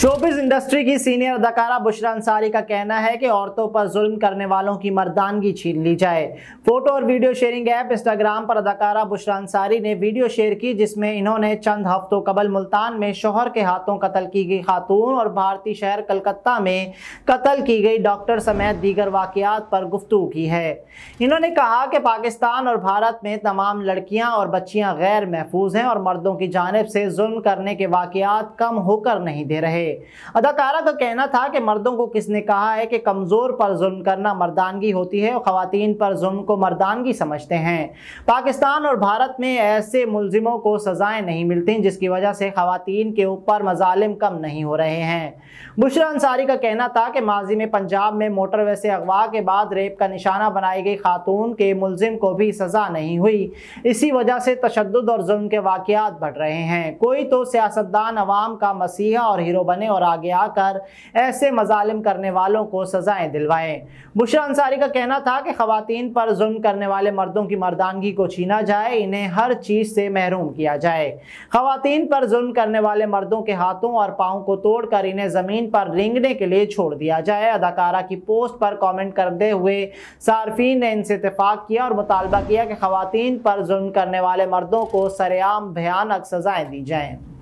showbiz industry की senior अदाकारा बुशरा अंसारी का कहना है कि औरतों पर जुल्म करने वालों की मर्दानगी छीन ली जाए फोटो और वीडियो शेयरिंग ऐप इंस्टाग्राम पर अदाकारा बुशरा अंसारी ने वीडियो शेयर की जिसमें इन्होंने चंद हफ्तों कबल मुल्तान में शोहर के हाथों कत्ल की गई खातून और भारतीय शहर कलकत्ता में कत्ल की गई डॉक्टर समेत दीगर वाकियात पर गुफ्तु की है इन्होंने कहा कि पाकिस्तान और भारत में तमाम लड़कियाँ और बच्चियाँ गैर महफूज हैं और मर्दों की जानब से जुल्म करने के वाकियात कम होकर नहीं दे रहे अदाकारा का कहना था कि मर्दों को किसने कहा है कि कमज़ोर पर जुल्म करना मर्दानगी होती है और ख़वातीन पर जुल्म को मर्दानगी समझते हैं पाकिस्तान और भारत में ऐसे मुलजिमों को सज़ाएँ नहीं मिलती जिसकी वजह से ख़वातीन के ऊपर मजालिम कम नहीं हो रहे हैं बुशरा अंसारी का कहना था कि माजी में पंजाब में मोटर वैसे अगवा के बाद रेप का निशाना बनाई गई खातून के मुलजिम को भी सज़ा नहीं हुई इसी वजह से तशद और जुल्म के वाकत बढ़ रहे हैं कोई तो सियासतदान अवाम का मसीहा और हीरो बन बने और आगे आकर ऐसे मजालिम करने वालों को सजाएं दिलवाएं बुशरा अंसारी का कहना था कि खातन पर जुल्म करने वाले मर्दों की मर्दानगी को छीना जाए इन्हें हर चीज़ से महरूम किया जाए खातन पर जुल्म करने वाले मर्दों के हाथों और पाओं को तोड़कर इन्हें ज़मीन पर रेंगने के लिए छोड़ दिया जाए अदाकारा की पोस्ट पर कॉमेंट करते हुए सार्फिन ने इनसे इतफाक़ किया और मुतालबा किया कि खातन पर जुल्म करने वाले मर्दों को सरेआम भयानक सजाएं दी जाएँ